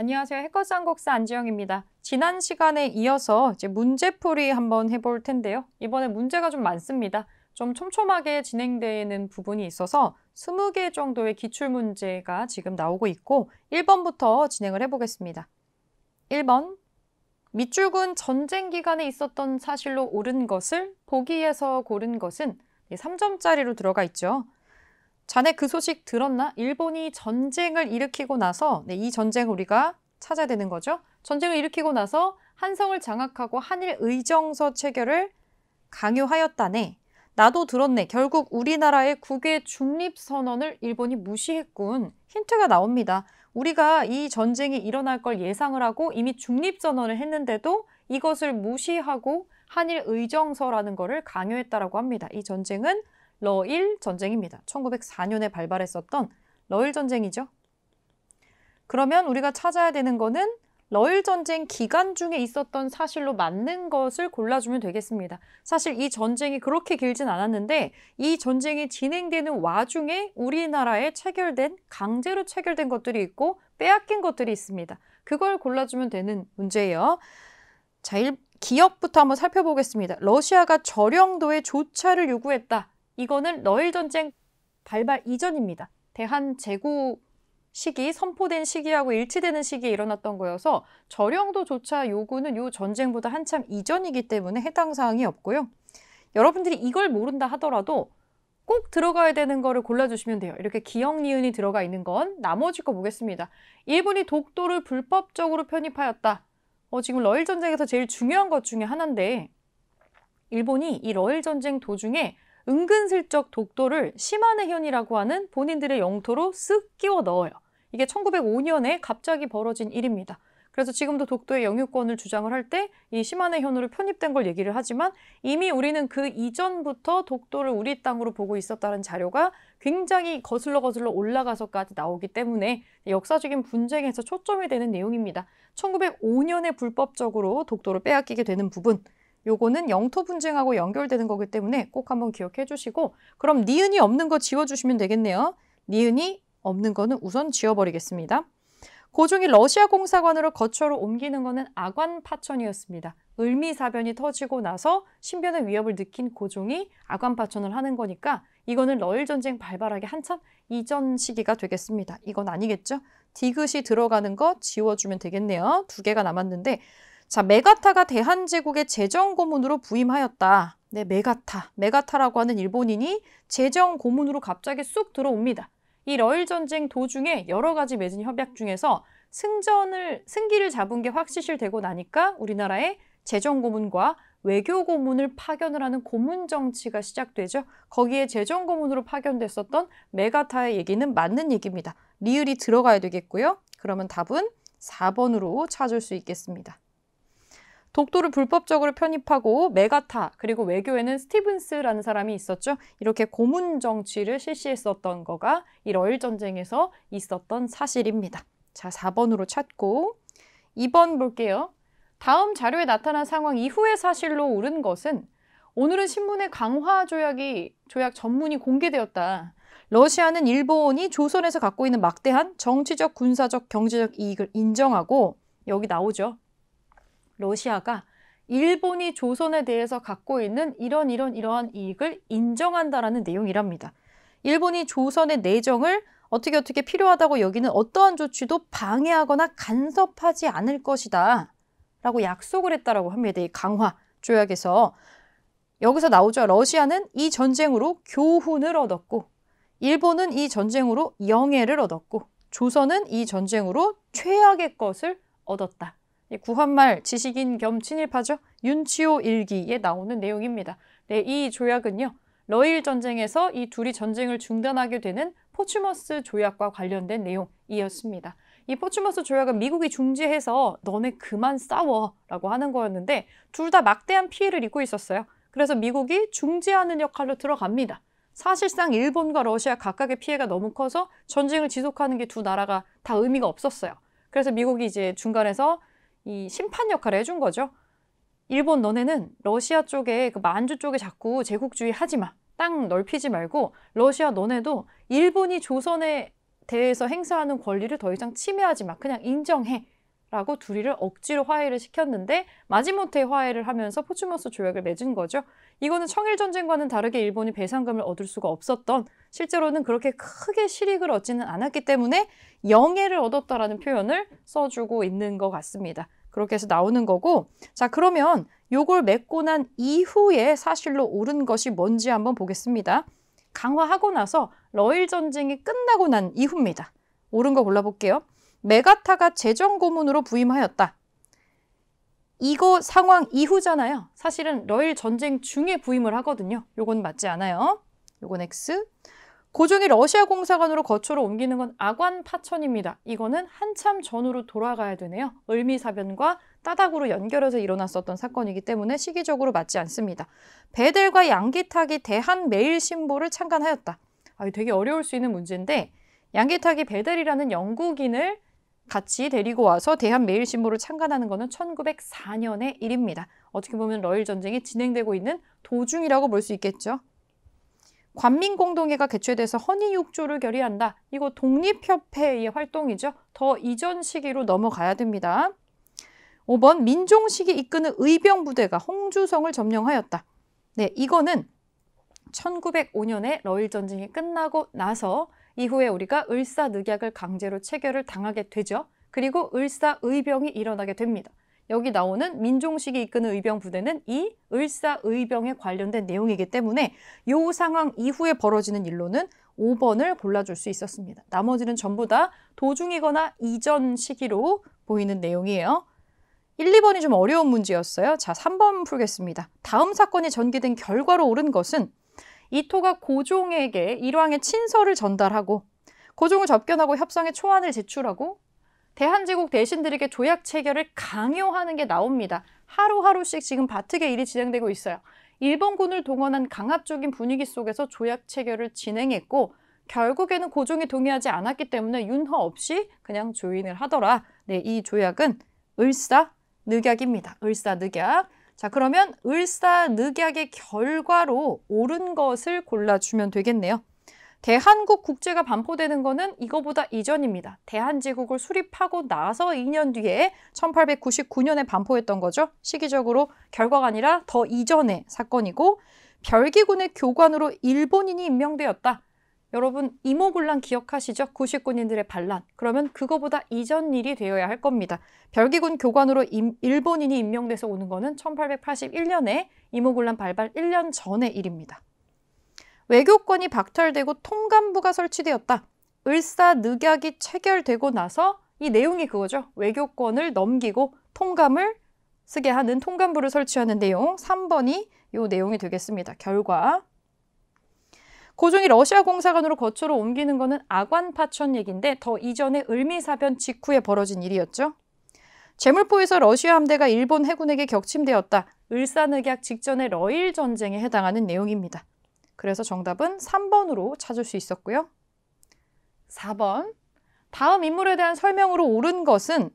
안녕하세요. 해커스한곡사 안지영입니다. 지난 시간에 이어서 이제 문제풀이 한번 해볼 텐데요. 이번에 문제가 좀 많습니다. 좀 촘촘하게 진행되는 부분이 있어서 20개 정도의 기출문제가 지금 나오고 있고 1번부터 진행을 해보겠습니다. 1번 밑줄은 전쟁 기간에 있었던 사실로 옳은 것을 보기에서 고른 것은 3점짜리로 들어가 있죠. 자네 그 소식 들었나? 일본이 전쟁을 일으키고 나서 네, 이 전쟁 우리가 찾아야 되는 거죠. 전쟁을 일으키고 나서 한성을 장악하고 한일 의정서 체결을 강요하였다네. 나도 들었네. 결국 우리나라의 국외 중립 선언을 일본이 무시했군. 힌트가 나옵니다. 우리가 이 전쟁이 일어날 걸 예상을 하고 이미 중립 선언을 했는데도 이것을 무시하고 한일 의정서라는 것을 강요했다라고 합니다. 이 전쟁은 러일 전쟁입니다. 1904년에 발발했었던 러일 전쟁이죠. 그러면 우리가 찾아야 되는 거는 러일 전쟁 기간 중에 있었던 사실로 맞는 것을 골라주면 되겠습니다. 사실 이 전쟁이 그렇게 길진 않았는데 이 전쟁이 진행되는 와중에 우리나라에 체결된 강제로 체결된 것들이 있고 빼앗긴 것들이 있습니다. 그걸 골라주면 되는 문제예요. 자, 기업부터 한번 살펴보겠습니다. 러시아가 저령도의 조차를 요구했다. 이거는 러일 전쟁 발발 이전입니다. 대한 제국 시기 선포된 시기하고 일치되는 시기에 일어났던 거여서 저령도조차 요구는 요 전쟁보다 한참 이전이기 때문에 해당 사항이 없고요. 여러분들이 이걸 모른다 하더라도 꼭 들어가야 되는 거를 골라주시면 돼요. 이렇게 기역 니은이 들어가 있는 건 나머지 거 보겠습니다. 일본이 독도를 불법적으로 편입하였다. 어, 지금 러일 전쟁에서 제일 중요한 것 중에 하나인데 일본이 이 러일 전쟁 도중에 은근슬쩍 독도를 심한네현이라고 하는 본인들의 영토로 쓱 끼워 넣어요. 이게 1905년에 갑자기 벌어진 일입니다. 그래서 지금도 독도의 영유권을 주장을 할 때 이심한네현으로 편입된 걸 얘기를 하지만 이미 우리는 그 이전부터 독도를 우리 땅으로 보고 있었다는 자료가 굉장히 거슬러 거슬러 올라가서까지 나오기 때문에 역사적인 분쟁에서 초점이 되는 내용입니다. 1905년에 불법적으로 독도를 빼앗기게 되는 부분 요거는 영토 분쟁하고 연결되는 거기 때문에 꼭 한번 기억해 주시고 그럼 니은이 없는 거 지워주시면 되겠네요. 니은이 없는 거는 우선 지워버리겠습니다. 고종이 러시아 공사관으로 거처로 옮기는 거는 아관파천이었습니다. 을미사변이 터지고 나서 신변의 위협을 느낀 고종이 아관파천을 하는 거니까 이거는 러일전쟁 발발하기 한참 이전 시기가 되겠습니다. 이건 아니겠죠? 디귿이 들어가는 거 지워주면 되겠네요. 두 개가 남았는데 자, 메가타가 대한제국의 재정 고문으로 부임하였다. 네, 메가타. 메가타라고 하는 일본인이 재정 고문으로 갑자기 쑥 들어옵니다. 이 러일 전쟁 도중에 여러 가지 맺은 협약 중에서 승전을 승기를 잡은 게 확실시되고 나니까 우리나라의 재정 고문과 외교 고문을 파견을 하는 고문 정치가 시작되죠. 거기에 재정 고문으로 파견됐었던 메가타의 얘기는 맞는 얘기입니다. 리을이 들어가야 되겠고요. 그러면 답은 4번으로 찾을 수 있겠습니다. 독도를 불법적으로 편입하고 메가타 그리고 외교에는 스티븐스라는 사람이 있었죠. 이렇게 고문 정치를 실시했었던 거가 이 러일 전쟁에서 있었던 사실입니다. 자, 4번으로 찾고 2번 볼게요. 다음 자료에 나타난 상황 이후의 사실로 옳은 것은 오늘은 신문에 강화 조약이 조약 전문이 공개되었다. 러시아는 일본이 조선에서 갖고 있는 막대한 정치적, 군사적, 경제적 이익을 인정하고 여기 나오죠. 러시아가 일본이 조선에 대해서 갖고 있는 이런 이런 이러한 이익을 인정한다라는 내용이랍니다. 일본이 조선의 내정을 어떻게 어떻게 필요하다고 여기는 어떠한 조치도 방해하거나 간섭하지 않을 것이다 라고 약속을 했다라고 합니다. 이 강화 조약에서 여기서 나오죠. 러시아는 이 전쟁으로 교훈을 얻었고 일본은 이 전쟁으로 영예를 얻었고 조선은 이 전쟁으로 최악의 것을 얻었다. 구한말 지식인 겸 친일파죠. 윤치호 일기에 나오는 내용입니다. 네, 이 조약은요. 러일 전쟁에서 이 둘이 전쟁을 중단하게 되는 포츠머스 조약과 관련된 내용이었습니다. 이 포츠머스 조약은 미국이 중재해서 너네 그만 싸워 라고 하는 거였는데 둘 다 막대한 피해를 입고 있었어요. 그래서 미국이 중재하는 역할로 들어갑니다. 사실상 일본과 러시아 각각의 피해가 너무 커서 전쟁을 지속하는 게 두 나라가 다 의미가 없었어요. 그래서 미국이 이제 중간에서 이 심판 역할을 해준 거죠. 일본 너네는 러시아 쪽에 그 만주 쪽에 자꾸 제국주의 하지 마. 땅 넓히지 말고 러시아 너네도 일본이 조선에 대해서 행사하는 권리를 더 이상 침해하지 마. 그냥 인정해. 라고 둘이를 억지로 화해를 시켰는데 마지못해 화해를 하면서 포츠머스 조약을 맺은 거죠. 이거는 청일전쟁과는 다르게 일본이 배상금을 얻을 수가 없었던 실제로는 그렇게 크게 실익을 얻지는 않았기 때문에 영예를 얻었다라는 표현을 써주고 있는 것 같습니다. 그렇게 해서 나오는 거고 자 그러면 요걸 맺고 난 이후에 사실로 옳은 것이 뭔지 한번 보겠습니다. 강화하고 나서 러일 전쟁이 끝나고 난 이후입니다. 옳은 거 골라볼게요. 메가타가 재정 고문으로 부임하였다. 이거 상황 이후잖아요. 사실은 러일 전쟁 중에 부임을 하거든요. 요건 맞지 않아요. 요건 X. 고종이 러시아 공사관으로 거처로 옮기는 건 아관 파천입니다. 이거는 한참 전으로 돌아가야 되네요. 을미사변과 따닥으로 연결해서 일어났었던 사건이기 때문에 시기적으로 맞지 않습니다. 배들과 양기탁이 대한매일신보를 창간하였다. 아, 되게 어려울 수 있는 문제인데 양기탁이 배델이라는 영국인을 같이 데리고 와서 대한매일신보를 창간하는 것은 1904년의 일입니다. 어떻게 보면 러일 전쟁이 진행되고 있는 도중이라고 볼 수 있겠죠. 관민공동회가 개최돼서 허니육조를 결의한다. 이거 독립협회의 활동이죠. 더 이전 시기로 넘어가야 됩니다. 5번 민종식이 이끄는 의병부대가 홍주성을 점령하였다. 네, 이거는 1905년에 러일 전쟁이 끝나고 나서 이후에 우리가 을사늑약을 강제로 체결을 당하게 되죠. 그리고 을사의병이 일어나게 됩니다. 여기 나오는 민종식이 이끄는 의병 부대는 이 을사 의병에 관련된 내용이기 때문에 요 상황 이후에 벌어지는 일로는 5번을 골라줄 수 있었습니다. 나머지는 전부 다 도중이거나 이전 시기로 보이는 내용이에요. 1, 2번이 좀 어려운 문제였어요. 자, 3번 풀겠습니다. 다음 사건이 전개된 결과로 옳은 것은 이토가 고종에게 일왕의 친서를 전달하고 고종을 접견하고 협상의 초안을 제출하고 대한제국 대신들에게 조약 체결을 강요하는 게 나옵니다. 하루하루씩 지금 바트게 일이 진행되고 있어요. 일본군을 동원한 강압적인 분위기 속에서 조약 체결을 진행했고 결국에는 고종이 동의하지 않았기 때문에 윤허 없이 그냥 조인을 하더라. 네, 이 조약은 을사늑약입니다. 을사늑약. 자, 그러면 을사늑약의 결과로 옳은 것을 골라주면 되겠네요. 대한국 국제가 반포되는 것은 이거보다 이전입니다. 대한제국을 수립하고 나서 2년 뒤에 1899년에 반포했던 거죠. 시기적으로 결과가 아니라 더 이전의 사건이고 별기군의 교관으로 일본인이 임명되었다. 여러분 이모군란 기억하시죠? 9 9군인들의 반란. 그러면 그거보다 이전 일이 되어야 할 겁니다. 별기군 교관으로 임, 일본인이 임명돼서 오는 거는 1881년에 이모군란 발발 1년 전의 일입니다. 외교권이 박탈되고 통감부가 설치되었다. 을사늑약이 체결되고 나서 이 내용이 그거죠. 외교권을 넘기고 통감을 쓰게 하는 통감부를 설치하는 내용 3번이 이 내용이 되겠습니다. 결과 고종이 러시아 공사관으로 거처로 옮기는 것은 아관파천 얘기인데 더 이전에 을미사변 직후에 벌어진 일이었죠. 제물포에서 러시아 함대가 일본 해군에게 격침되었다. 을사늑약 직전의 러일 전쟁에 해당하는 내용입니다. 그래서 정답은 3번으로 찾을 수 있었고요. 4번. 다음 인물에 대한 설명으로 옳은 것은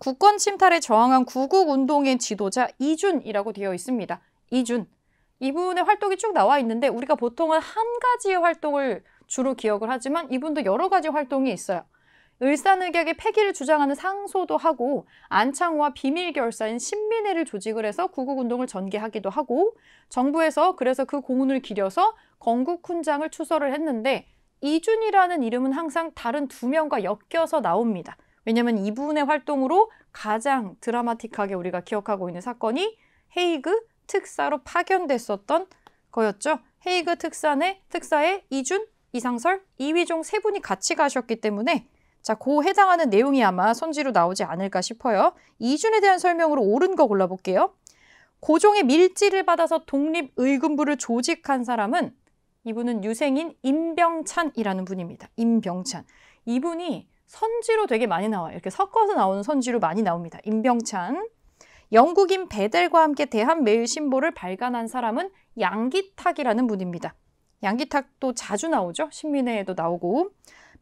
국권 침탈에 저항한 구국 운동의 지도자 이준이라고 되어 있습니다. 이준. 이분의 활동이 쭉 나와 있는데 우리가 보통은 한 가지의 활동을 주로 기억을 하지만 이분도 여러 가지 활동이 있어요. 을산흑약의 폐기를 주장하는 상소도 하고 안창호와 비밀결사인 신민회를 조직을 해서 구국운동을 전개하기도 하고 정부에서 그래서 그 공훈을 기려서 건국훈장을 추서를 했는데 이준이라는 이름은 항상 다른 두 명과 엮여서 나옵니다. 왜냐하면 이분의 활동으로 가장 드라마틱하게 우리가 기억하고 있는 사건이 헤이그 특사로 파견됐었던 거였죠. 헤이그 특사의 특사에 이준, 이상설, 이휘종 세 분이 같이 가셨기 때문에 자, 고 해당하는 내용이 아마 선지로 나오지 않을까 싶어요. 이준에 대한 설명으로 옳은 거 골라볼게요. 고종의 밀지를 받아서 독립의금부를 조직한 사람은 이분은 유생인 임병찬이라는 분입니다. 임병찬. 이분이 선지로 되게 많이 나와요. 이렇게 섞어서 나오는 선지로 많이 나옵니다. 임병찬. 영국인 베델과 함께 대한매일 신보를 발간한 사람은 양기탁이라는 분입니다. 양기탁도 자주 나오죠. 신민회에도 나오고.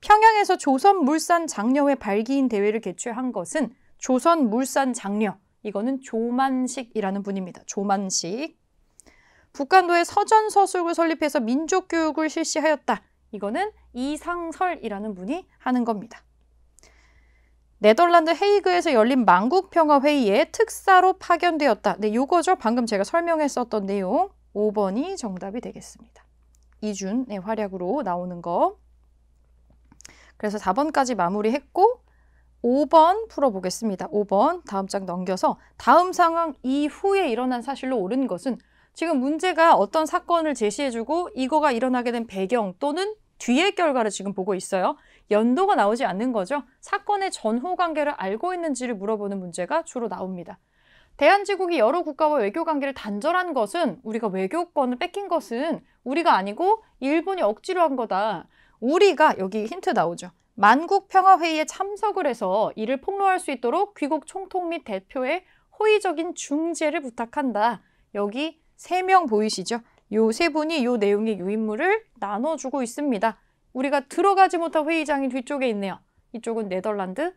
평양에서 조선물산 장려회 발기인 대회를 개최한 것은 조선물산 장려 이거는 조만식이라는 분입니다. 조만식. 북한도에 서전서술을 설립해서 민족교육을 실시하였다. 이거는 이상설이라는 분이 하는 겁니다. 네덜란드 헤이그에서 열린 만국평화회의에 특사로 파견되었다. 네, 요거죠. 방금 제가 설명했었던 내용. 5번이 정답이 되겠습니다. 이준의 활약으로 나오는 거. 그래서 4번까지 마무리했고 5번 풀어보겠습니다. 5번 다음 장 넘겨서 다음 상황 이후에 일어난 사실로 옳은 것은 지금 문제가 어떤 사건을 제시해주고 이거가 일어나게 된 배경 또는 뒤의 결과를 지금 보고 있어요. 연도가 나오지 않는 거죠. 사건의 전후 관계를 알고 있는지를 물어보는 문제가 주로 나옵니다. 대한제국이 여러 국가와 외교 관계를 단절한 것은 우리가 외교권을 뺏긴 것은 우리가 아니고 일본이 억지로 한 거다. 우리가 여기 힌트 나오죠. 만국평화회의에 참석을 해서 이를 폭로할 수 있도록 귀국 총통 및 대표의 호의적인 중재를 부탁한다. 여기 세 명 보이시죠? 요 세 분이 요 내용의 유인물을 나눠주고 있습니다. 우리가 들어가지 못한 회의장이 뒤쪽에 있네요. 이쪽은 네덜란드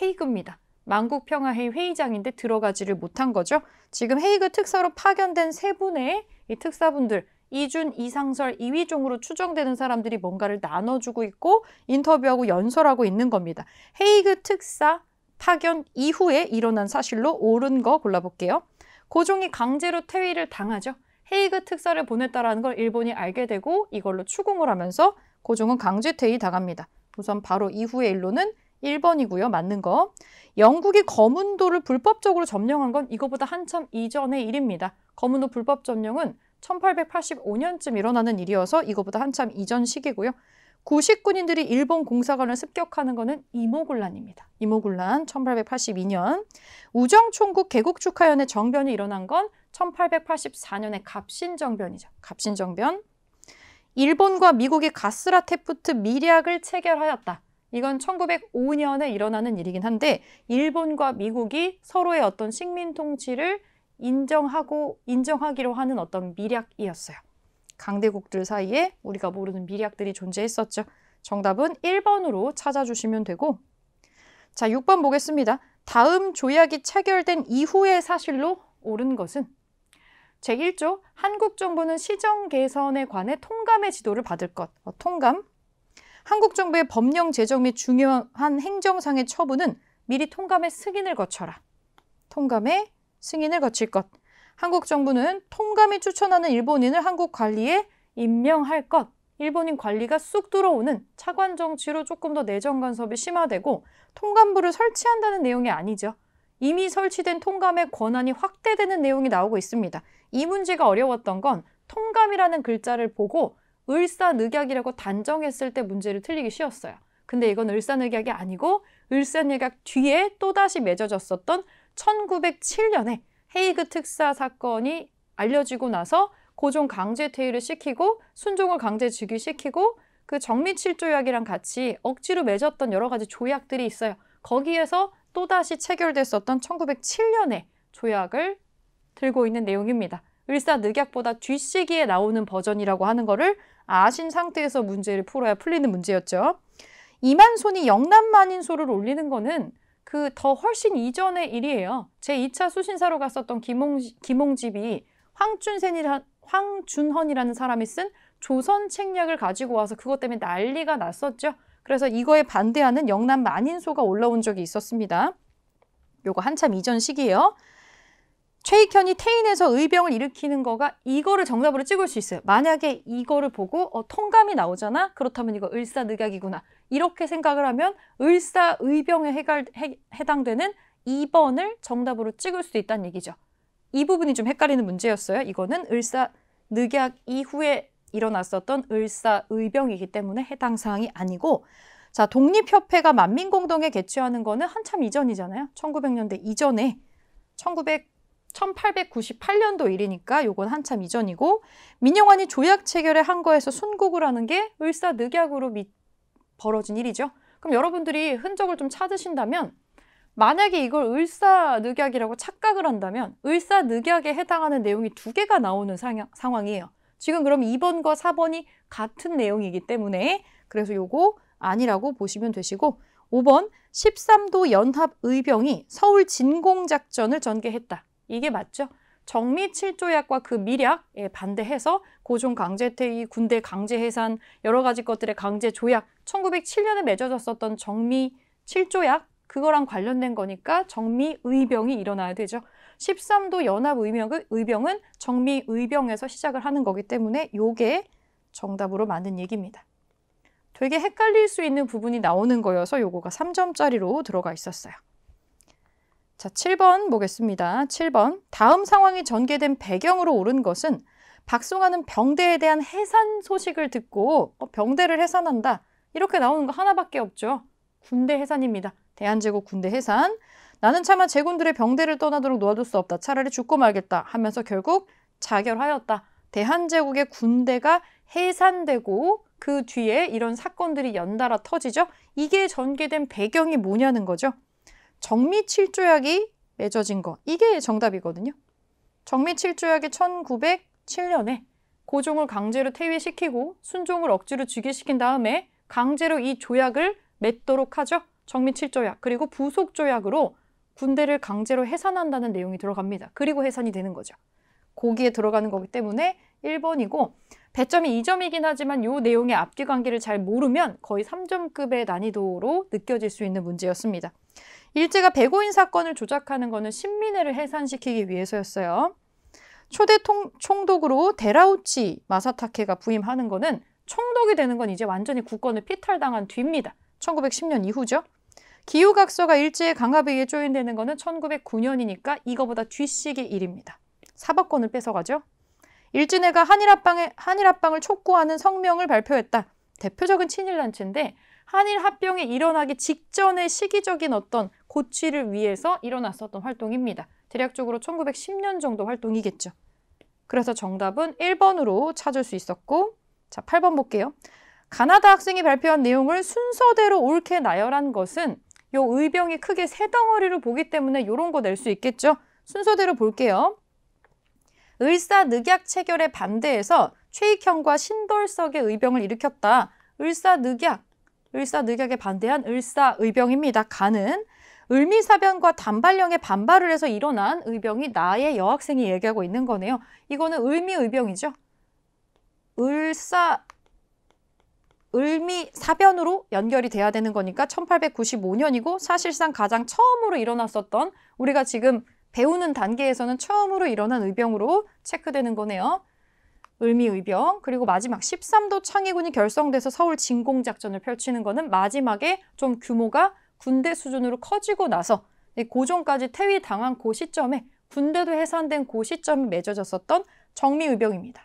헤이그입니다. 만국평화회의 회의장인데 들어가지를 못한 거죠. 지금 헤이그 특사로 파견된 세 분의 이 특사분들 이준, 이상설, 이위종으로 추정되는 사람들이 뭔가를 나눠주고 있고 인터뷰하고 연설하고 있는 겁니다. 헤이그 특사 파견 이후에 일어난 사실로 옳은 거 골라볼게요. 고종이 강제로 퇴위를 당하죠. 헤이그 특사를 보냈다라는 걸 일본이 알게 되고 이걸로 추궁을 하면서 고종은 강제 퇴위 당합니다. 우선 바로 이후의 일로는 1번이고요. 맞는 거. 영국이 거문도를 불법적으로 점령한 건 이거보다 한참 이전의 일입니다. 거문도 불법 점령은 1885년쯤 일어나는 일이어서 이거보다 한참 이전 시기고요. 구식군인들이 일본 공사관을 습격하는 것은 이모군란입니다. 이모군란 1882년 우정총국 개국축하연의 정변이 일어난 건 1884년의 갑신정변이죠. 갑신정변 일본과 미국이 가스라테프트 밀약을 체결하였다. 이건 1905년에 일어나는 일이긴 한데 일본과 미국이 서로의 어떤 식민 통치를 인정하고 인정하기로 하는 어떤 미략이었어요. 강대국들 사이에 우리가 모르는 미략들이 존재했었죠. 정답은 1번으로 찾아주시면 되고 자, 6번 보겠습니다. 다음 조약이 체결된 이후의 사실로 옳은 것은 제1조 한국 정부는 시정 개선에 관해 통감의 지도를 받을 것. 어, 통감. 한국 정부의 법령 제정 및 중요한 행정상의 처분은 미리 통감의 승인을 거쳐라. 통감의 승인을 거칠 것. 한국 정부는 통감이 추천하는 일본인을 한국 관리에 임명할 것. 일본인 관리가 쑥 들어오는 차관 정치로 조금 더 내정 간섭이 심화되고 통감부를 설치한다는 내용이 아니죠. 이미 설치된 통감의 권한이 확대되는 내용이 나오고 있습니다. 이 문제가 어려웠던 건 통감이라는 글자를 보고 을사늑약이라고 단정했을 때 문제를 틀리기 쉬웠어요. 근데 이건 을사늑약이 아니고 을사늑약 뒤에 또다시 맺어졌었던 1907년에 헤이그 특사 사건이 알려지고 나서 고종 강제 퇴위를 시키고 순종을 강제 즉위시키고 그정미칠조약이랑 같이 억지로 맺었던 여러 가지 조약들이 있어요. 거기에서 또다시 체결됐었던 1907년의 조약을 들고 있는 내용입니다. 을사늑약보다 뒷시기에 나오는 버전이라고 하는 거를 아신 상태에서 문제를 풀어야 풀리는 문제였죠. 이만손이 영남 만인소를 올리는 거는 그더 훨씬 이전의 일이에요. 제 2차 수신사로 갔었던 김홍, 김홍집이 황준센이라, 황준헌이라는 사람이 쓴 조선 책략을 가지고 와서 그것 때문에 난리가 났었죠. 그래서 이거에 반대하는 영남 만인소가 올라온 적이 있었습니다. 요거 한참 이전 시기예요. 최익현이 태인에서 의병을 일으키는 거가 이거를 정답으로 찍을 수 있어요. 만약에 이거를 보고 어, 통감이 나오잖아? 그렇다면 이거 을사늑약이구나. 이렇게 생각을 하면 을사의병에 해갈, 해, 해당되는 2번을 정답으로 찍을 수 있다는 얘기죠. 이 부분이 좀 헷갈리는 문제였어요. 이거는 을사 늑약 이후에 일어났었던 을사의병이기 때문에 해당 사항이 아니고 자 독립협회가 만민공동에 개최하는 거는 한참 이전이잖아요. 1900년대 이전에 1900 1898년도 일이니까 요건 한참 이전이고 민영환이 조약 체결에 한 거에서 순국을 하는 게 을사늑약으로 벌어진 일이죠. 그럼 여러분들이 흔적을 좀 찾으신다면 만약에 이걸 을사늑약이라고 착각을 한다면 을사늑약에 해당하는 내용이 두 개가 나오는 상향, 상황이에요. 지금 그럼 2번과 4번이 같은 내용이기 때문에 그래서 요거 아니라고 보시면 되시고 5번 13도 연합의병이 서울 진공작전을 전개했다. 이게 맞죠? 정미 칠조약과 그 미략에 반대해서 고종 강제퇴위, 군대 강제 해산, 여러 가지 것들의 강제 조약, 1907년에 맺어졌었던 정미 7조약 그거랑 관련된 거니까 정미 의병이 일어나야 되죠. 13도 연합 의병은, 의병은 정미 의병에서 시작을 하는 거기 때문에 요게 정답으로 맞는 얘기입니다. 되게 헷갈릴 수 있는 부분이 나오는 거여서 요거가 3점짜리로 들어가 있었어요. 자, 7번 보겠습니다. 7번. 다음 상황이 전개된 배경으로 옳은 것은 박송하는 병대에 대한 해산 소식을 듣고 어, 병대를 해산한다. 이렇게 나오는 거 하나밖에 없죠. 군대 해산입니다. 대한제국 군대 해산. 나는 차마 제군들의 병대를 떠나도록 놓아둘 수 없다. 차라리 죽고 말겠다 하면서 결국 자결하였다. 대한제국의 군대가 해산되고 그 뒤에 이런 사건들이 연달아 터지죠. 이게 전개된 배경이 뭐냐는 거죠. 정미칠조약이 맺어진 거. 이게 정답이거든요. 정미칠조약이 1900 7년에 고종을 강제로 퇴위시키고 순종을 억지로 즉위시킨 다음에 강제로 이 조약을 맺도록 하죠. 정민 7조약 그리고 부속 조약으로 군대를 강제로 해산한다는 내용이 들어갑니다. 그리고 해산이 되는 거죠. 고기에 들어가는 거기 때문에 1번이고 배점이 2점이긴 하지만 요 내용의 앞뒤 관계를 잘 모르면 거의 3점급의 난이도로 느껴질 수 있는 문제였습니다. 일제가 배고인 사건을 조작하는 것은 신민회를 해산시키기 위해서였어요. 초대 통, 총독으로 데라우치 마사타케가 부임하는 거는 총독이 되는 건 이제 완전히 국권을 피탈당한 뒤입니다. 1910년 이후죠. 기후각서가 일제의 강압에 의해 조인되는 것은 1909년이니까 이거보다 뒤시기 일입니다. 사법권을 뺏어가죠. 일진회가 한일합방에, 한일합방을 촉구하는 성명을 발표했다. 대표적인 친일단체인데 한일합병이 일어나기 직전의 시기적인 어떤 고취를 위해서 일어났었던 활동입니다. 대략적으로 1910년 정도 활동이겠죠. 그래서 정답은 1번으로 찾을 수 있었고 자 8번 볼게요. 가나다 학생이 발표한 내용을 순서대로 옳게 나열한 것은 요 의병이 크게 세덩어리로 보기 때문에 요런 거 낼 수 있겠죠. 순서대로 볼게요. 을사늑약 체결에 반대해서 최익형과 신돌석의 의병을 일으켰다. 을사늑약, 을사늑약에 반대한 을사의병입니다. 가는 을미사변과 단발령의 반발을 해서 일어난 의병이 나의 여학생이 얘기하고 있는 거네요. 이거는 을미의병이죠. 을사 을미 사변으로 연결이 돼야 되는 거니까 1895년이고 사실상 가장 처음으로 일어났었던 우리가 지금 배우는 단계에서는 처음으로 일어난 의병으로 체크되는 거네요. 을미의병 그리고 마지막 13도 창의군이 결성돼서 서울 진공작전을 펼치는 거는 마지막에 좀 규모가 군대 수준으로 커지고 나서 고종까지 퇴위당한 고그 시점에 군대도 해산된 고그시점이 맺어졌었던 정미의병입니다.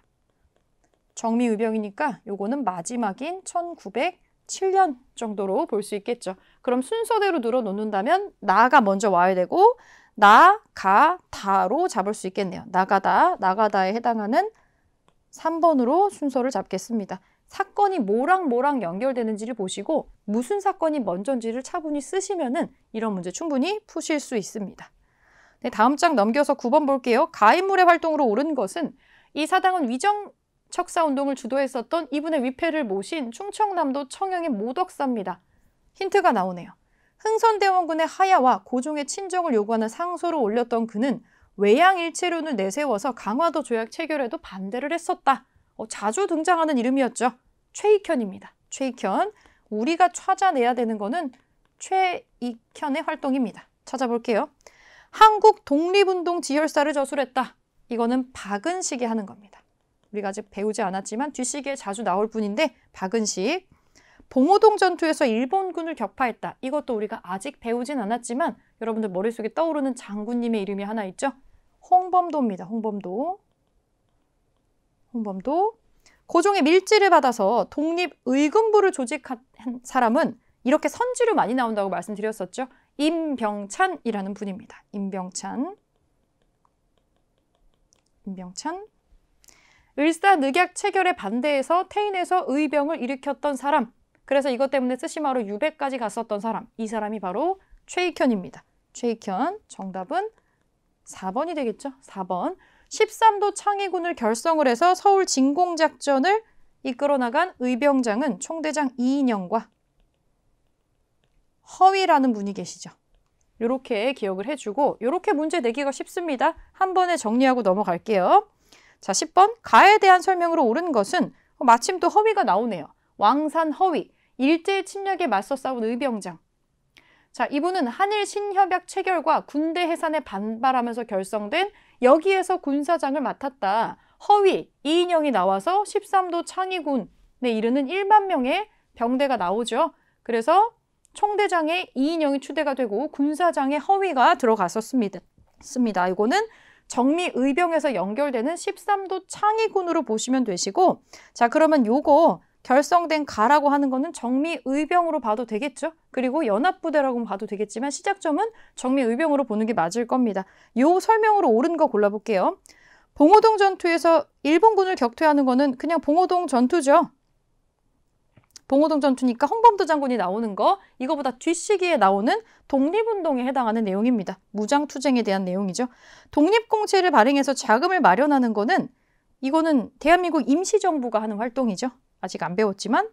정미의병이니까 요거는 마지막인 1907년 정도로 볼 수 있겠죠. 그럼 순서대로 늘어놓는다면 나가 먼저 와야 되고 나, 가, 다로 잡을 수 있겠네요. 나가다, 나가다에 해당하는 3번으로 순서를 잡겠습니다. 사건이 뭐랑 뭐랑 연결되는지를 보시고 무슨 사건이 먼저인지를 차분히 쓰시면은 이런 문제 충분히 푸실 수 있습니다. 네, 다음 장 넘겨서 9번 볼게요. 가인물의 활동으로 오른 것은 이 사당은 위정 척사 운동을 주도했었던 이분의 위패를 모신 충청남도 청양의 모덕사입니다. 힌트가 나오네요. 흥선대원군의 하야와 고종의 친정을 요구하는 상소를 올렸던 그는 외양일체론을 내세워서 강화도 조약 체결에도 반대를 했었다. 어, 자주 등장하는 이름이었죠. 최익현입니다. 최익현. 우리가 찾아내야 되는 거는 최익현의 활동입니다. 찾아볼게요. 한국 독립운동 지열사를 저술했다. 이거는 박은식이 하는 겁니다. 우리가 아직 배우지 않았지만 뒷시기에 자주 나올 분인데 박은식. 봉오동 전투에서 일본군을 격파했다. 이것도 우리가 아직 배우진 않았지만 여러분들 머릿속에 떠오르는 장군님의 이름이 하나 있죠? 홍범도입니다. 홍범도. 홍범도 고종의 밀지를 받아서 독립의금부를 조직한 사람은 이렇게 선지로 많이 나온다고 말씀드렸었죠. 임병찬이라는 분입니다. 임병찬. 임병찬. 을사늑약 체결에 반대해서 태인에서 의병을 일으켰던 사람. 그래서 이것 때문에 쓰시마로 유배까지 갔었던 사람. 이 사람이 바로 최익현입니다. 최익현. 정답은 4번이 되겠죠. 4번. 13도 창의군을 결성을 해서 서울 진공작전을 이끌어나간 의병장은 총대장 이인영과 허위라는 분이 계시죠. 이렇게 기억을 해주고 이렇게 문제 내기가 쉽습니다. 한 번에 정리하고 넘어갈게요. 자, 10번 가에 대한 설명으로 옳은 것은 마침 또 허위가 나오네요. 왕산 허위, 일제의 침략에 맞서 싸운 의병장. 자, 이분은 한일 신협약 체결과 군대 해산에 반발하면서 결성된 여기에서 군사장을 맡았다. 허위 이인영이 나와서 13도 창의군에 이르는 1만 명의 병대가 나오죠. 그래서 총대장의 이인영이 추대가 되고 군사장의 허위가 들어갔었습니다. 이거는 정미 의병에서 연결되는 13도 창의군으로 보시면 되시고 자 그러면 요거 결성된 가라고 하는 것은 정미의병으로 봐도 되겠죠. 그리고 연합부대라고 봐도 되겠지만 시작점은 정미의병으로 보는 게 맞을 겁니다. 요 설명으로 옳은 거 골라볼게요. 봉오동 전투에서 일본군을 격퇴하는 거는 그냥 봉오동 전투죠. 봉오동 전투니까 홍범도 장군이 나오는 거 이거보다 뒷시기에 나오는 독립운동에 해당하는 내용입니다. 무장투쟁에 대한 내용이죠. 독립공채를 발행해서 자금을 마련하는 거는 이거는 대한민국 임시정부가 하는 활동이죠. 아직 안 배웠지만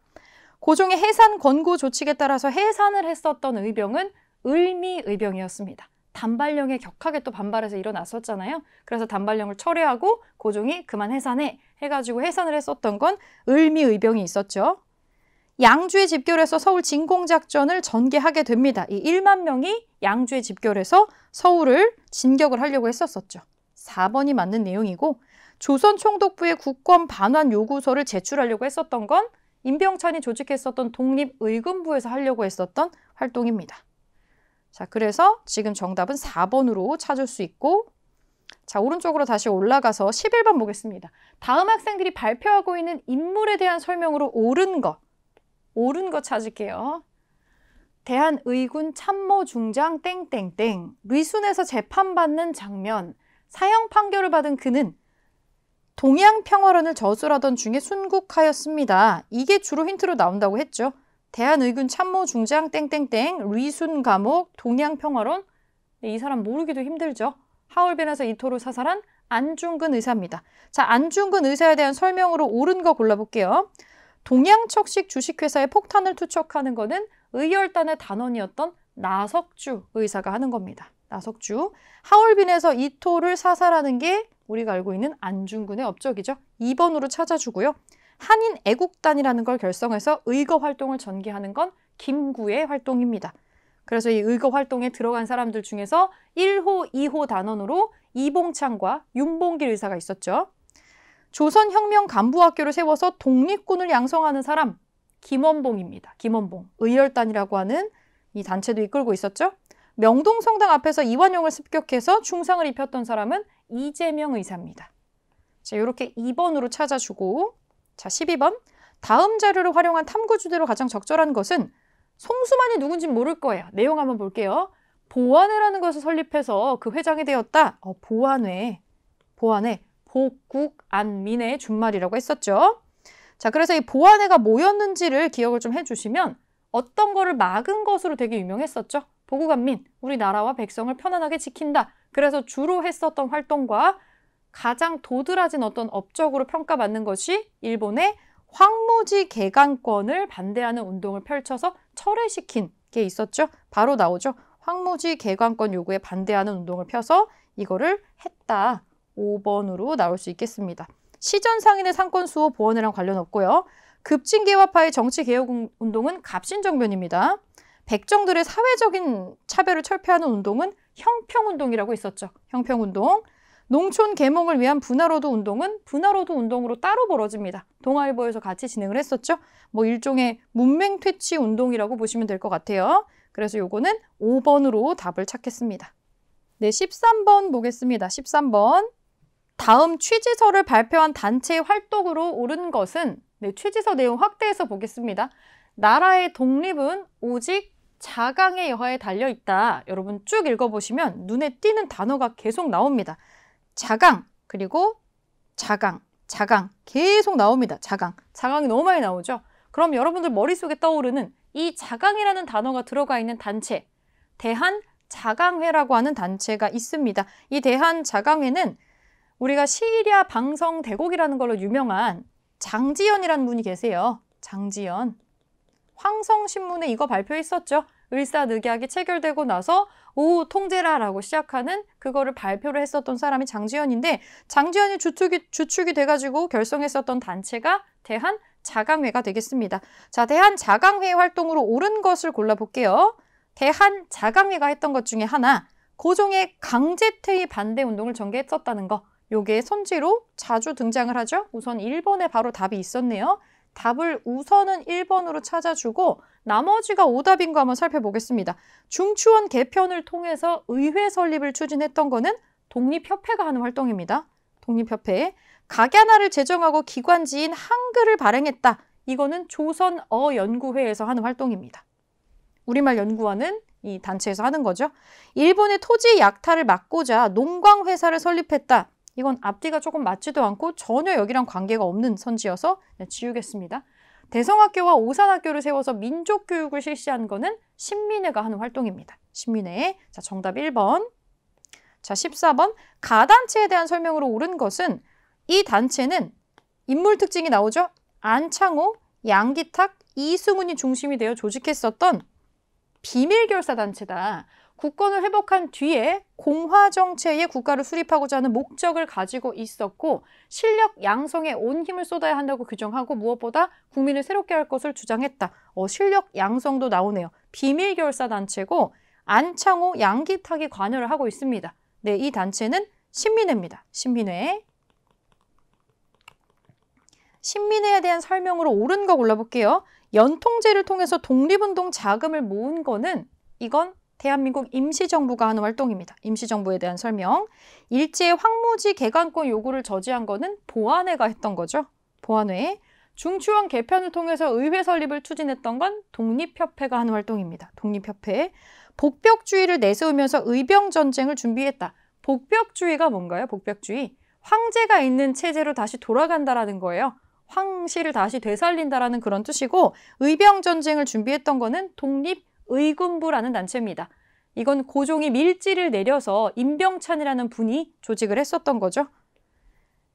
고종의 해산 권고 조칙에 따라서 해산을 했었던 의병은 을미의병이었습니다. 단발령에 격하게 또 반발해서 일어났었잖아요. 그래서 단발령을 철회하고 고종이 그만 해산해 해가지고 해산을 했었던 건 을미의병이 있었죠. 양주에 집결해서 서울 진공작전을 전개하게 됩니다. 이 1만 명이 양주에 집결해서 서울을 진격을 하려고 했었었죠. 4번이 맞는 내용이고 조선 총독부의 국권 반환 요구서를 제출하려고 했었던 건 임병찬이 조직했었던 독립의금부에서 하려고 했었던 활동입니다. 자, 그래서 지금 정답은 4번으로 찾을 수 있고 자, 오른쪽으로 다시 올라가서 11번 보겠습니다. 다음 학생들이 발표하고 있는 인물에 대한 설명으로 옳은 것, 옳은 것 찾을게요. 대한의군 참모 중장 땡땡땡, 리순에서 재판받는 장면, 사형 판결을 받은 그는 동양 평화론을 저술하던 중에 순국하였습니다. 이게 주로 힌트로 나온다고 했죠. 대한의군 참모 중장 땡땡땡 리순 감옥 동양 평화론 네, 이 사람 모르기도 힘들죠. 하얼빈에서 이토로 사살한 안중근 의사입니다. 자, 안중근 의사에 대한 설명으로 옳은 거 골라볼게요. 동양척식 주식회사에 폭탄을 투척하는 거는 의열단의 단원이었던 나석주 의사가 하는 겁니다. 나석주. 하얼빈에서 이토를 사살하는 게 우리가 알고 있는 안중근의 업적이죠. 2번으로 찾아주고요. 한인 애국단이라는 걸 결성해서 의거 활동을 전개하는 건 김구의 활동입니다. 그래서 이 의거 활동에 들어간 사람들 중에서 1호, 2호 단원으로 이봉창과 윤봉길 의사가 있었죠. 조선혁명 간부학교를 세워서 독립군을 양성하는 사람 김원봉입니다. 김원봉. 의열단이라고 하는 이 단체도 이끌고 있었죠. 명동성당 앞에서 이완용을 습격해서 중상을 입혔던 사람은 이재명 의사입니다. 자, 이렇게 2번으로 찾아주고 자, 12번 다음 자료를 활용한 탐구 주제로 가장 적절한 것은 송수만이 누군지 모를 거예요. 내용 한번 볼게요. 보안회라는 것을 설립해서 그 회장이 되었다. 어, 보안회, 보안회, 복국안민의 준말이라고 했었죠. 자, 그래서 이 보안회가 뭐였는지를 기억을 좀 해주시면 어떤 거를 막은 것으로 되게 유명했었죠. 보국안민, 우리나라와 백성을 편안하게 지킨다. 그래서 주로 했었던 활동과 가장 도드라진 어떤 업적으로 평가받는 것이 일본의 황무지 개간권을 반대하는 운동을 펼쳐서 철회시킨 게 있었죠. 바로 나오죠. 황무지 개관권 요구에 반대하는 운동을 펴서 이거를 했다. 5번으로 나올 수 있겠습니다. 시전 상인의 상권 수호 보원이랑 관련 없고요. 급진개화파의 정치개혁 운동은 갑신정변입니다. 백정들의 사회적인 차별을 철폐하는 운동은 형평운동이라고 있었죠. 형평운동. 농촌 계몽을 위한 분화로드 운동은 분화로드 운동으로 따로 벌어집니다. 동아일보에서 같이 진행을 했었죠. 뭐 일종의 문맹 퇴치 운동이라고 보시면 될 것 같아요. 그래서 요거는 5번으로 답을 찾겠습니다. 네, 13번 보겠습니다. 13번. 다음 취지서를 발표한 단체의 활동으로 옳은 것은 네, 취지서 내용 확대해서 보겠습니다. 나라의 독립은 오직 자강의 여하에 달려 있다. 여러분 쭉 읽어보시면 눈에 띄는 단어가 계속 나옵니다. 자강, 그리고 자강, 자강 계속 나옵니다. 자강, 자강이 너무 많이 나오죠? 그럼 여러분들 머릿속에 떠오르는 이 자강이라는 단어가 들어가 있는 단체, 대한 자강회라고 하는 단체가 있습니다. 이 대한 자강회는 우리가 시리아 방성 대곡이라는 걸로 유명한 장지연이라는 분이 계세요. 장지연. 황성신문에 이거 발표했었죠. 을사늑약이 체결되고 나서 오후 통제라라고 시작하는 그거를 발표를 했었던 사람이 장지현인데 장지현이 주축이 주축이 돼가지고 결성했었던 단체가 대한 자강회가 되겠습니다. 자, 대한 자강회 활동으로 옳은 것을 골라볼게요. 대한 자강회가 했던 것 중에 하나 고종의 강제퇴위 반대 운동을 전개했었다는 거. 요게 손지로 자주 등장을 하죠. 우선 1번에 바로 답이 있었네요. 답을 우선은 1번으로 찾아주고 나머지가 오답인 거 한번 살펴보겠습니다. 중추원 개편을 통해서 의회 설립을 추진했던 거는 독립협회가 하는 활동입니다. 독립협회. 각야나를 제정하고 기관지인 한글을 발행했다. 이거는 조선어연구회에서 하는 활동입니다. 우리말 연구원은 이 단체에서 하는 거죠. 일본의 토지 약탈을 막고자 농광회사를 설립했다. 이건 앞뒤가 조금 맞지도 않고 전혀 여기랑 관계가 없는 선지여서 네, 지우겠습니다. 대성학교와 오산학교를 세워서 민족 교육을 실시한 거는 신민회가 하는 활동입니다. 신민회. 자, 정답 1번. 자, 14번. 가단체에 대한 설명으로 옳은 것은 이 단체는 인물 특징이 나오죠? 안창호, 양기탁, 이승훈이 중심이 되어 조직했었던 비밀결사 단체다. 국권을 회복한 뒤에 공화 정체의 국가를 수립하고자 하는 목적을 가지고 있었고 실력 양성에 온 힘을 쏟아야 한다고 규정하고 무엇보다 국민을 새롭게 할 것을 주장했다. 어, 실력 양성도 나오네요. 비밀 결사 단체고 안창호 양기탁이 관여를 하고 있습니다. 네, 이 단체는 신민회입니다. 신민회. 신민회에 대한 설명으로 옳은 거 골라볼게요. 연통제를 통해서 독립운동 자금을 모은 거는 이건 대한민국 임시정부가 하는 활동입니다. 임시정부에 대한 설명. 일제의 황무지 개간권 요구를 저지한 것은 보안회가 했던 거죠. 보안회. 중추원 개편을 통해서 의회 설립을 추진했던 건 독립협회가 하는 활동입니다. 독립협회. 복벽주의를 내세우면서 의병전쟁을 준비했다. 복벽주의가 뭔가요? 복벽주의. 황제가 있는 체제로 다시 돌아간다라는 거예요. 황실을 다시 되살린다라는 그런 뜻이고 의병전쟁을 준비했던 거는 독립 의군부라는 단체입니다. 이건 고종이 밀지를 내려서 임병찬이라는 분이 조직을 했었던 거죠.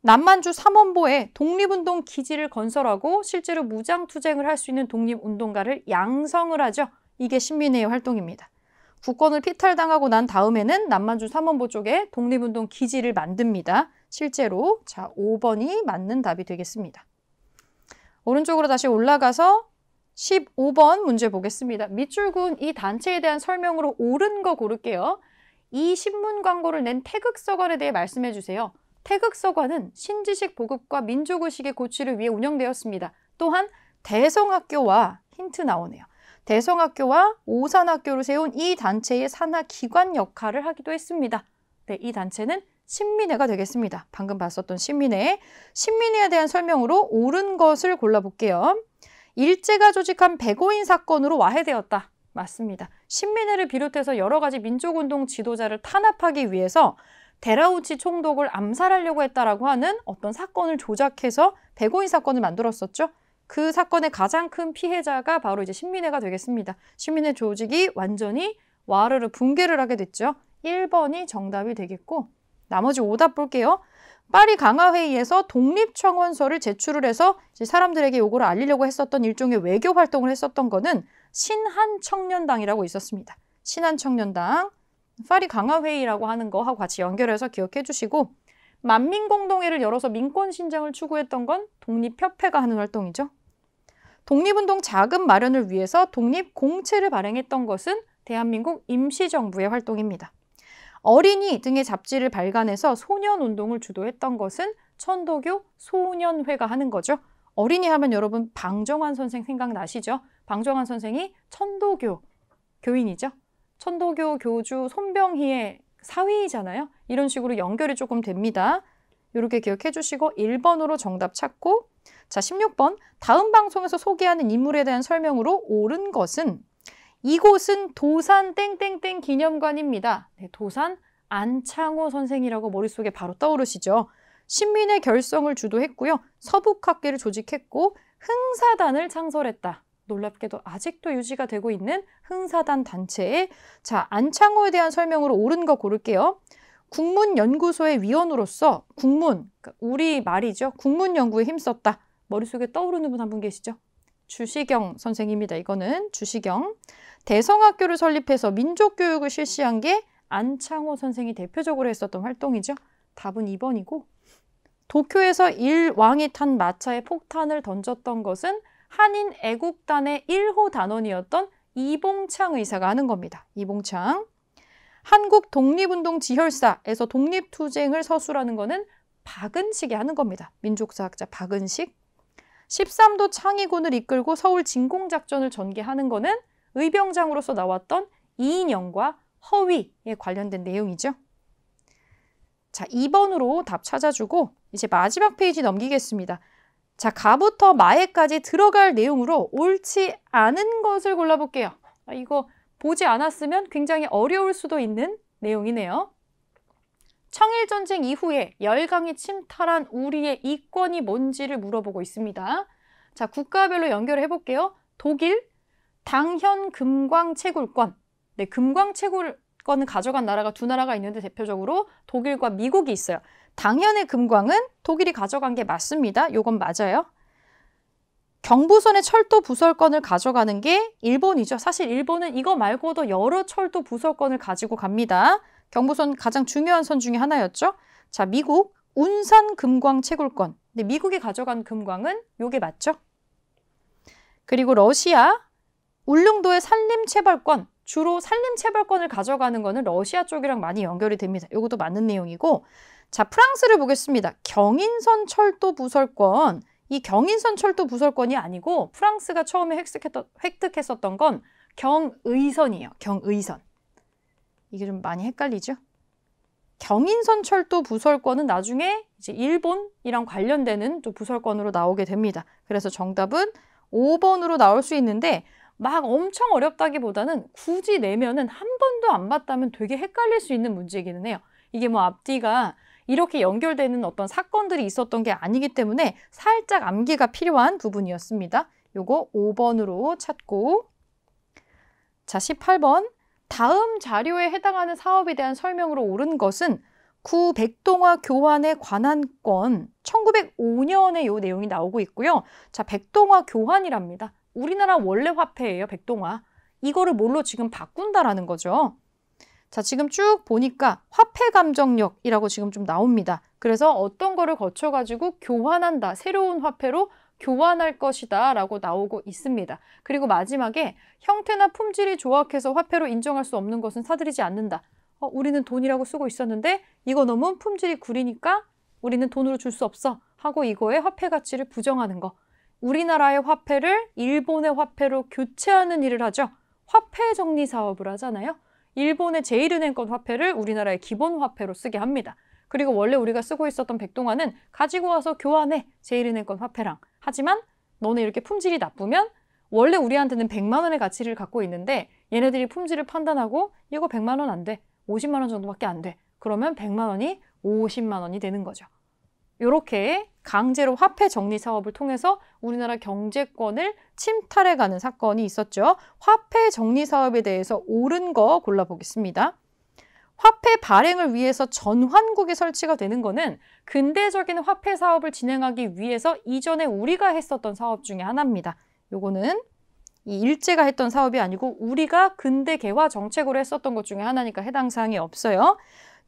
남만주 삼원보에 독립운동 기지를 건설하고 실제로 무장투쟁을 할 수 있는 독립운동가를 양성을 하죠. 이게 신민회의 활동입니다. 국권을 피탈당하고 난 다음에는 남만주 삼원보 쪽에 독립운동 기지를 만듭니다. 실제로 자 5번이 맞는 답이 되겠습니다. 오른쪽으로 다시 올라가서 1 5번 문제 보겠습니다. 밑줄군 이 단체에 대한 설명으로 옳은 거 고를게요. 이 신문 광고를 낸 태극서관에 대해 말씀해 주세요. 태극서관은 신지식 보급과 민족의식의 고취를 위해 운영되었습니다. 또한 대성학교와 힌트 나오네요. 대성학교와 오산학교를 세운 이 단체의 산하기관 역할을 하기도 했습니다. 네, 이 단체는 신민회가 되겠습니다. 방금 봤었던 신민회. 신민회에 대한 설명으로 옳은 것을 골라볼게요. 일제가 조직한 백오인 사건으로 와해되었다. 맞습니다. 신민회를 비롯해서 여러 가지 민족운동 지도자를 탄압하기 위해서 데라우치 총독을 암살하려고 했다라고 하는 어떤 사건을 조작해서 백오인 사건을 만들었었죠. 그 사건의 가장 큰 피해자가 바로 이제 신민회가 되겠습니다. 신민회 조직이 완전히 와르르 붕괴를 하게 됐죠. 1번이 정답이 되겠고 나머지 오답 볼게요. 파리 강화회의에서 독립청원서를 제출을 해서 사람들에게 요거를 알리려고 했었던 일종의 외교 활동을 했었던 거는 신한청년당이라고 있었습니다. 신한청년당, 파리 강화회의라고 하는 거하고 같이 연결해서 기억해 주시고 만민공동회를 열어서 민권 신장을 추구했던 건 독립협회가 하는 활동이죠. 독립운동 자금 마련을 위해서 독립공채를 발행했던 것은 대한민국 임시정부의 활동입니다. 어린이 등의 잡지를 발간해서 소년 운동을 주도했던 것은 천도교 소년회가 하는 거죠. 어린이 하면 여러분 방정환 선생 생각나시죠? 방정환 선생이 천도교 교인이죠. 천도교 교주 손병희의 사위이잖아요. 이런 식으로 연결이 조금 됩니다. 이렇게 기억해 주시고 1번으로 정답 찾고 자 16번 다음 방송에서 소개하는 인물에 대한 설명으로 옳은 것은 이곳은 도산 땡땡땡 기념관입니다. 네, 도산 안창호 선생이라고 머릿속에 바로 떠오르시죠. 신민의 결성을 주도했고요. 서북학계를 조직했고 흥사단을 창설했다. 놀랍게도 아직도 유지가 되고 있는 흥사단 단체에 자 안창호에 대한 설명으로 옳은 거 고를게요. 국문연구소의 위원으로서 국문, 그러니까 우리 말이죠. 국문연구에 힘썼다. 머릿속에 떠오르는 분 한분 분 계시죠? 주시경 선생입니다. 이거는 주시경. 대성학교를 설립해서 민족 교육을 실시한 게 안창호 선생이 대표적으로 했었던 활동이죠. 답은 2번이고 도쿄에서 일왕이 탄 마차에 폭탄을 던졌던 것은 한인 애국단의 1호 단원이었던 이봉창 의사가 하는 겁니다. 이봉창. 한국 독립운동 지혈사에서 독립투쟁을 서술하는 것은 박은식이 하는 겁니다. 민족사학자 박은식. 13도 창의군을 이끌고 서울 진공작전을 전개하는 것은 의병장으로서 나왔던 이인영과 허위에 관련된 내용이죠. 자, 2번으로 답 찾아주고 이제 마지막 페이지 넘기겠습니다. 자, 가부터 마에까지 들어갈 내용으로 옳지 않은 것을 골라볼게요. 아, 이거 보지 않았으면 굉장히 어려울 수도 있는 내용이네요. 청일전쟁 이후에 열강이 침탈한 우리의 이권이 뭔지를 물어보고 있습니다. 자, 국가별로 연결해 볼게요. 독일, 당현 금광 채굴권. 네, 금광 채굴권을 가져간 나라가 두 나라가 있는데 대표적으로 독일과 미국이 있어요. 당현의 금광은 독일이 가져간 게 맞습니다. 요건 맞아요. 경부선의 철도 부설권을 가져가는 게 일본이죠. 사실 일본은 이거 말고도 여러 철도 부설권을 가지고 갑니다. 경부선 가장 중요한 선 중에 하나였죠. 자, 미국 운산 금광 채굴권. 근데 네, 미국이 가져간 금광은 요게 맞죠? 그리고 러시아 울릉도의 산림체벌권, 주로 산림체벌권을 가져가는 것은 러시아 쪽이랑 많이 연결이 됩니다. 이것도 맞는 내용이고 자 프랑스를 보겠습니다. 경인선 철도 부설권 이 경인선 철도 부설권이 아니고 프랑스가 처음에 획득했던, 획득했었던 건 경의선이에요. 경의선. 이게 좀 많이 헷갈리죠? 경인선 철도 부설권은 나중에 이제 일본이랑 관련되는 또 부설권으로 나오게 됩니다. 그래서 정답은 5번으로 나올 수 있는데 막 엄청 어렵다기보다는 굳이 내면은 한 번도 안 봤다면 되게 헷갈릴 수 있는 문제이기는 해요. 이게 뭐 앞뒤가 이렇게 연결되는 어떤 사건들이 있었던 게 아니기 때문에 살짝 암기가 필요한 부분이었습니다. 요거 5번으로 찾고 자 18번 다음 자료에 해당하는 사업에 대한 설명으로 옳은 것은 구 백동화 교환의 관한 건 1905년에 요 내용이 나오고 있고요. 자 백동화 교환이랍니다. 우리나라 원래 화폐예요, 백동화. 이거를 뭘로 지금 바꾼다라는 거죠. 자, 지금 쭉 보니까 화폐 감정력이라고 지금 좀 나옵니다. 그래서 어떤 거를 거쳐가지고 교환한다, 새로운 화폐로 교환할 것이다 라고 나오고 있습니다. 그리고 마지막에 형태나 품질이 조악해서 화폐로 인정할 수 없는 것은 사들이지 않는다. 어, 우리는 돈이라고 쓰고 있었는데 이거 너무 품질이 구리니까 우리는 돈으로 줄 수 없어 하고 이거에 화폐 가치를 부정하는 거. 우리나라의 화폐를 일본의 화폐로 교체하는 일을 하죠. 화폐 정리 사업을 하잖아요. 일본의 제1은행권 화폐를 우리나라의 기본 화폐로 쓰게 합니다. 그리고 원래 우리가 쓰고 있었던 백동화는 가지고 와서 교환해 제1은행권 화폐랑 하지만 너네 이렇게 품질이 나쁘면 원래 우리한테는 100만 원의 가치를 갖고 있는데 얘네들이 품질을 판단하고 이거 100만 원 안 돼. 50만 원 정도밖에 안 돼. 그러면 100만 원이 50만 원이 되는 거죠. 이렇게 강제로 화폐 정리 사업을 통해서 우리나라 경제권을 침탈해가는 사건이 있었죠. 화폐 정리 사업에 대해서 옳은 거 골라보겠습니다. 화폐 발행을 위해서 전환국이 설치가 되는 거는 근대적인 화폐 사업을 진행하기 위해서 이전에 우리가 했었던 사업 중에 하나입니다. 요거는 이 일제가 했던 사업이 아니고 우리가 근대 개화 정책으로 했었던 것 중에 하나니까 해당 사항이 없어요.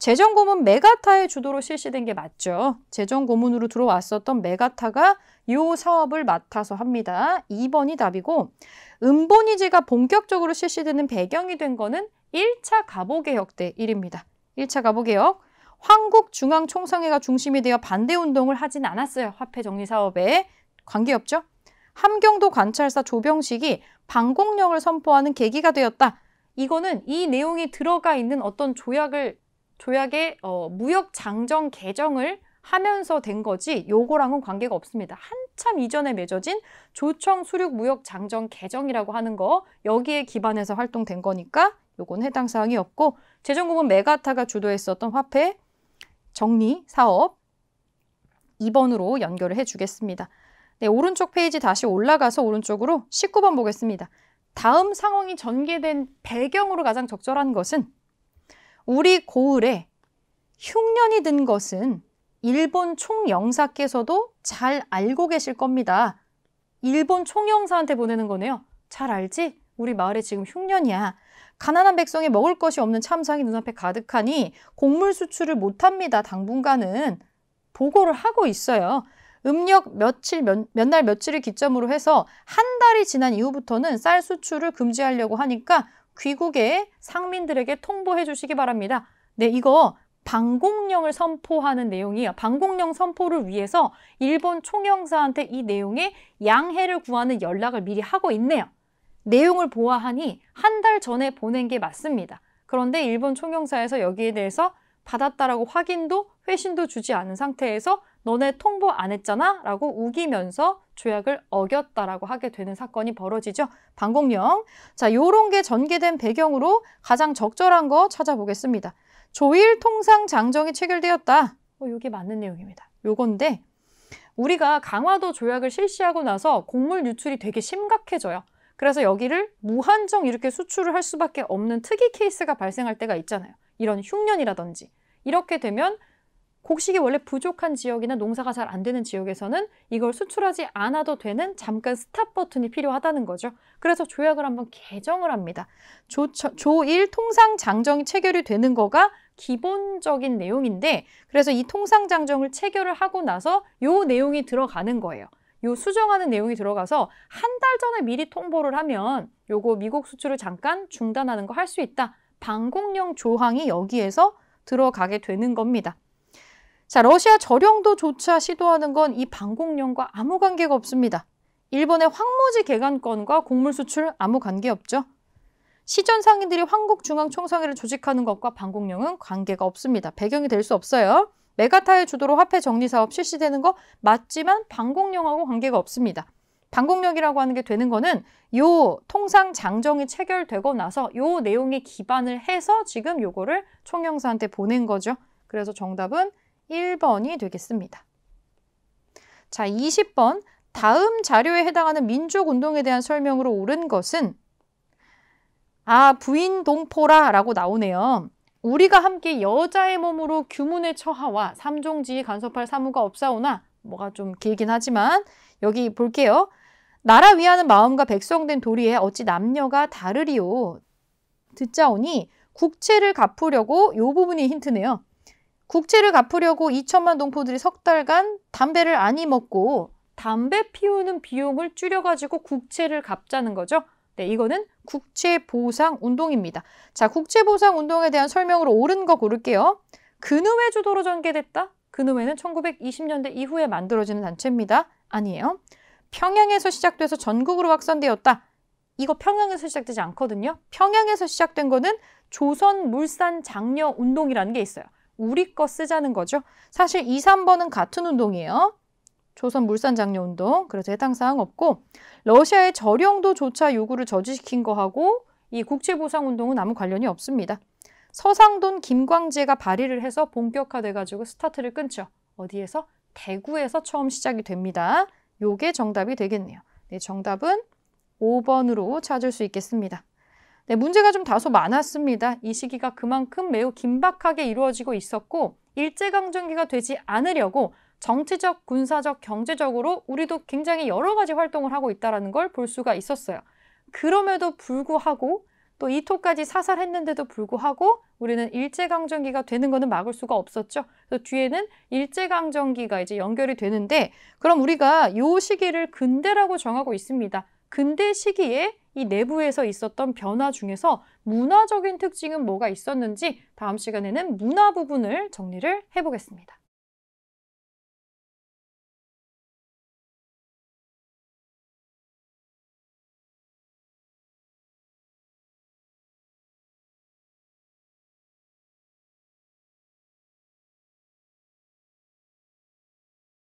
재정 고문 메가타의 주도로 실시된 게 맞죠. 재정 고문으로 들어왔었던 메가타가 이 사업을 맡아서 합니다. 2번이 답이고 음보니지가 본격적으로 실시되는 배경이 된 거는 1차 가보개혁 때 일입니다. 1차 가보개혁 황국중앙총성회가 중심이 되어 반대운동을 하진 않았어요. 화폐정리사업에 관계없죠. 함경도 관찰사 조병식이 방공령을 선포하는 계기가 되었다. 이거는 이 내용이 들어가 있는 어떤 조약을 조약의 어, 무역 장정 개정을 하면서 된 거지 요거랑은 관계가 없습니다. 한참 이전에 맺어진 조청 수륙 무역 장정 개정이라고 하는 거 여기에 기반해서 활동된 거니까 요건 해당 사항이었고 재정국은 메가타가 주도했었던 화폐 정리 사업 2번으로 연결을 해주겠습니다. 네, 오른쪽 페이지 다시 올라가서 오른쪽으로 19번 보겠습니다. 다음 상황이 전개된 배경으로 가장 적절한 것은 우리 고을에 흉년이 든 것은 일본 총영사께서도 잘 알고 계실 겁니다. 일본 총영사한테 보내는 거네요. 잘 알지? 우리 마을에 지금 흉년이야. 가난한 백성의 먹을 것이 없는 참상이 눈앞에 가득하니 곡물 수출을 못합니다. 당분간은 보고를 하고 있어요. 음력 며칠 몇 날 며칠을 기점으로 해서 한 달이 지난 이후부터는 쌀 수출을 금지하려고 하니까 귀국의 상민들에게 통보해 주시기 바랍니다. 네, 이거 방공령을 선포하는 내용이에요. 방공령 선포를 위해서 일본 총영사한테 이 내용에 양해를 구하는 연락을 미리 하고 있네요. 내용을 보아하니 한 달 전에 보낸 게 맞습니다. 그런데 일본 총영사에서 여기에 대해서 받았다라고 확인도 회신도 주지 않은 상태에서 너네 통보 안 했잖아 라고 우기면서 조약을 어겼다라고 하게 되는 사건이 벌어지죠. 방공령. 자, 요런 게 전개된 배경으로 가장 적절한 거 찾아보겠습니다. 조일 통상 장정이 체결되었다. 어, 요게 맞는 내용입니다. 요건데 우리가 강화도 조약을 실시하고 나서 곡물 유출이 되게 심각해져요. 그래서 여기를 무한정 이렇게 수출을 할 수밖에 없는 특이 케이스가 발생할 때가 있잖아요. 이런 흉년이라든지. 이렇게 되면 곡식이 원래 부족한 지역이나 농사가 잘 안 되는 지역에서는 이걸 수출하지 않아도 되는 잠깐 스탑 버튼이 필요하다는 거죠. 그래서 조약을 한번 개정을 합니다. 조, 조일 통상 장정이 체결이 되는 거가 기본적인 내용인데 그래서 이 통상 장정을 체결을 하고 나서 요 내용이 들어가는 거예요. 요 수정하는 내용이 들어가서 한 달 전에 미리 통보를 하면 요거 미국 수출을 잠깐 중단하는 거 할 수 있다. 방공령 조항이 여기에서 들어가게 되는 겁니다. 자, 러시아 저령도조차 시도하는 건 이 방공령과 아무 관계가 없습니다. 일본의 황무지 개간권과 곡물 수출 아무 관계 없죠. 시전 상인들이 한국중앙총상회를 조직하는 것과 방공령은 관계가 없습니다. 배경이 될 수 없어요. 메가타의 주도로 화폐 정리 사업 실시되는 거 맞지만 방공령하고 관계가 없습니다. 방공령이라고 하는 게 되는 거는 요 통상 장정이 체결되고 나서 요 내용에 기반을 해서 지금 요거를 총영사한테 보낸 거죠. 그래서 정답은 1번이 되겠습니다. 자, 20번 다음 자료에 해당하는 민족운동에 대한 설명으로 옳은 것은 아, 부인 동포라 라고 나오네요. 우리가 함께 여자의 몸으로 규문의 처하와 삼종지의 간섭할 사무가 없사오나 뭐가 좀 길긴 하지만 여기 볼게요. 나라 위하는 마음과 백성된 도리에 어찌 남녀가 다르리오. 듣자오니 국채를 갚으려고 요 부분이 힌트네요. 국채를 갚으려고 2천만 농포들이 석 달간 담배를 안이 먹고 담배 피우는 비용을 줄여가지고 국채를 갚자는 거죠. 네, 이거는 국채보상 운동입니다. 자, 국채보상 운동에 대한 설명으로 옳은 거 고를게요. 근우회 주도로 전개됐다? 근우회는 1920년대 이후에 만들어지는 단체입니다. 아니에요. 평양에서 시작돼서 전국으로 확산되었다. 이거 평양에서 시작되지 않거든요. 평양에서 시작된 거는 조선 물산 장려 운동이라는 게 있어요. 우리 거 쓰자는 거죠. 사실 2, 3번은 같은 운동이에요. 조선 물산 장려 운동. 그래서 해당 사항 없고 러시아의 저령도조차 요구를 저지시킨 거하고 이 국제 보상 운동은 아무 관련이 없습니다. 서상돈 김광재가 발의를 해서 본격화돼 가지고 스타트를 끊죠. 어디에서? 대구에서 처음 시작이 됩니다. 요게 정답이 되겠네요. 네, 정답은 5번으로 찾을 수 있겠습니다. 네, 문제가 좀 다소 많았습니다. 이 시기가 그만큼 매우 긴박하게 이루어지고 있었고 일제강점기가 되지 않으려고 정치적, 군사적, 경제적으로 우리도 굉장히 여러 가지 활동을 하고 있다는 걸 볼 수가 있었어요. 그럼에도 불구하고 또 이토까지 사살했는데도 불구하고 우리는 일제강점기가 되는 것은 막을 수가 없었죠. 그래서 뒤에는 일제강점기가 이제 연결이 되는데 그럼 우리가 요 시기를 근대라고 정하고 있습니다. 근대 시기에 이 내부에서 있었던 변화 중에서 문화적인 특징은 뭐가 있었는지 다음 시간에는 문화 부분을 정리를 해보겠습니다.